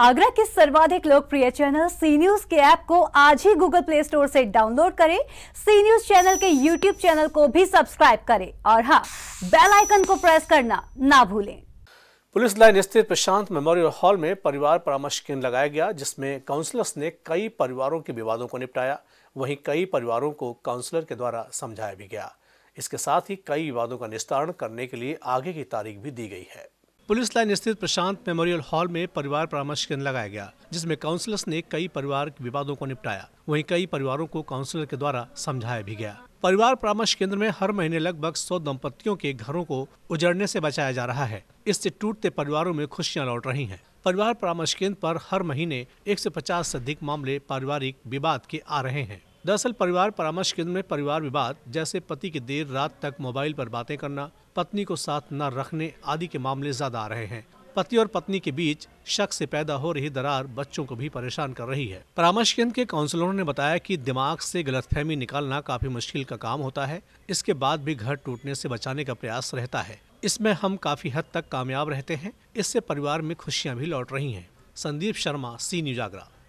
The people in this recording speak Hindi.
आगरा के सर्वाधिक लोकप्रिय चैनल सी न्यूज के ऐप को आज ही गूगल प्ले स्टोर से डाउनलोड करें सी न्यूज चैनल के यूट्यूब चैनल को भी सब्सक्राइब करें और हाँ बेल आइकन को प्रेस करना ना भूलें पुलिस लाइन स्थित प्रशांत मेमोरियल हॉल में परिवार परामर्श केंद्र लगाया गया जिसमें काउंसलर्स ने कई परिवारों के विवादों को निपटाया वहीं कई परिवारों को काउंसलर के द्वारा समझाया भी गया इसके साथ ही कई विवादों का निस्तारण करने के लिए आगे की तारीख भी दी गई है पुलिस लाइन स्थित प्रशांत मेमोरियल हॉल में परिवार परामर्श केंद्र लगाया गया जिसमें काउंसलर्स ने कई परिवार विवादों को निपटाया वहीं कई परिवारों को काउंसलर के द्वारा समझाया भी गया परिवार परामर्श केंद्र में हर महीने लगभग सौ दंपतियों के घरों को उजड़ने से बचाया जा रहा है इससे टूटते परिवारों में खुशियां लौट रही हैं परिवार परामर्श केंद्र पर हर महीने 150 से अधिक मामले पारिवारिक विवाद के आ रहे हैं दरअसल परिवार परामर्श केंद्र में परिवार विवाद जैसे पति की देर रात तक मोबाइल पर बातें करना पत्नी को साथ न रखने आदि के मामले ज्यादा आ रहे हैं पति और पत्नी के बीच शक से पैदा हो रही दरार बच्चों को भी परेशान कर रही है परामर्श केंद्र के काउंसलरों ने बताया कि दिमाग से गलतफहमी निकालना काफी मुश्किल का काम होता है इसके बाद भी घर टूटने से बचाने का प्रयास रहता है इसमें हम काफी हद तक कामयाब रहते हैं इससे परिवार में खुशियाँ भी लौट रही हैं संदीप शर्मा सी न्यूज आगरा